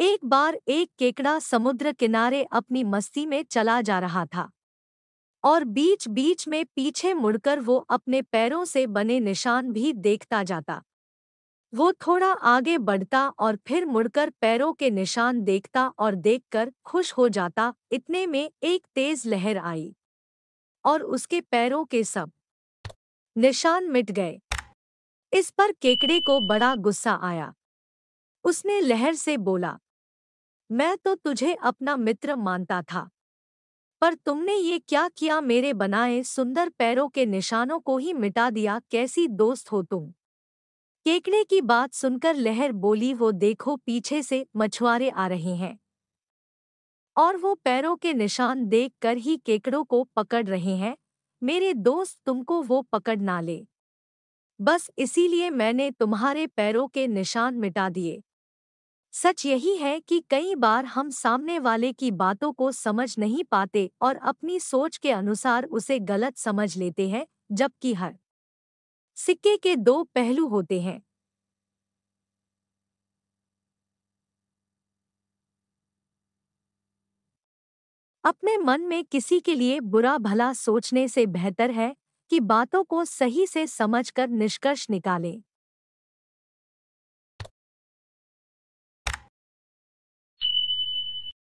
एक बार एक केकड़ा समुद्र किनारे अपनी मस्ती में चला जा रहा था और बीच बीच में पीछे मुड़कर वो अपने पैरों से बने निशान भी देखता जाता वो थोड़ा आगे बढ़ता और फिर मुड़कर पैरों के निशान देखता और देखकर खुश हो जाता इतने में एक तेज लहर आई और उसके पैरों के सब निशान मिट गए इस पर केकड़े को बड़ा गुस्सा आया उसने लहर से बोला मैं तो तुझे अपना मित्र मानता था पर तुमने ये क्या किया मेरे बनाए सुंदर पैरों के निशानों को ही मिटा दिया कैसी दोस्त हो तुम केकड़े की बात सुनकर लहर बोली वो देखो पीछे से मछुआरे आ रहे हैं और वो पैरों के निशान देख कर ही केकड़ों को पकड़ रहे हैं मेरे दोस्त तुमको वो पकड़ ना ले बस इसीलिए मैंने तुम्हारे पैरों के निशान मिटा दिए सच यही है कि कई बार हम सामने वाले की बातों को समझ नहीं पाते और अपनी सोच के अनुसार उसे गलत समझ लेते हैं जबकि हर सिक्के के दो पहलू होते हैं अपने मन में किसी के लिए बुरा भला सोचने से बेहतर है कि बातों को सही से समझकर निष्कर्ष निकालें